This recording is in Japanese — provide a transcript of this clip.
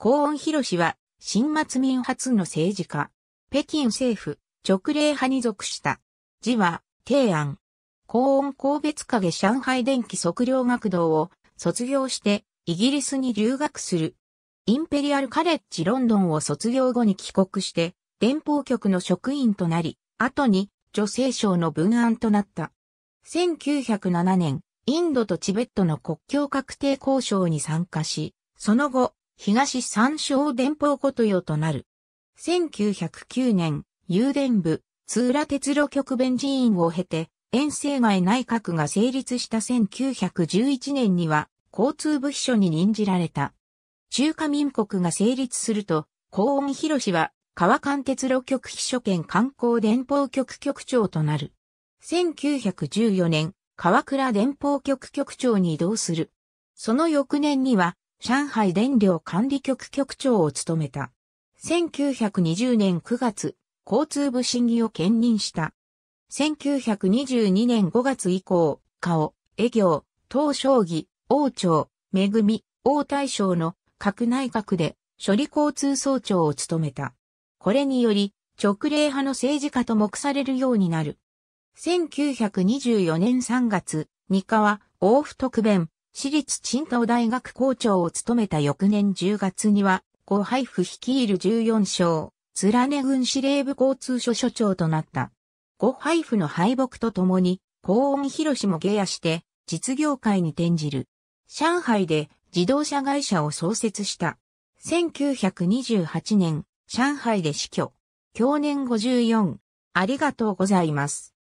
高音博氏は、新末民初の政治家。北京政府、直令派に属した。字は、定案。高音高別影上海電気測量学堂を卒業してイギリスに留学する。インペリアルカレッジロンドンを卒業後に帰国して連邦局の職員となり、後に女性省の文案となった。1907年、インドとチベットの国境確定交渉に参加し、その後、東三省電報ことよとなる。1909年、郵電部、津浦鉄路局弁寺院を経て、遠征外内閣が成立した1911年には、交通部秘書に任じられた。中華民国が成立すると、高音博士は、川間鉄路局秘書兼観光電報局局長となる。1914年、川倉電報局局長に移動する。その翌年には、上海電力管理局局長を務めた。1920年9月、交通部審議を兼任した。1922年5月以降、顔、営業、東将棋、王朝、恵、王大将の各内閣で処理交通総長を務めた。これにより、直令派の政治家と目されるようになる。1924年3月、三河、王府特弁、私立鎮東大学校長を務めた翌年10月には、後配布率いる14章、貫根郡司令部交通所所長となった。後配布の敗北とともに、高音広も下野して、実業界に転じる。上海で自動車会社を創設した。1928年、上海で死去。去年54。ありがとうございます。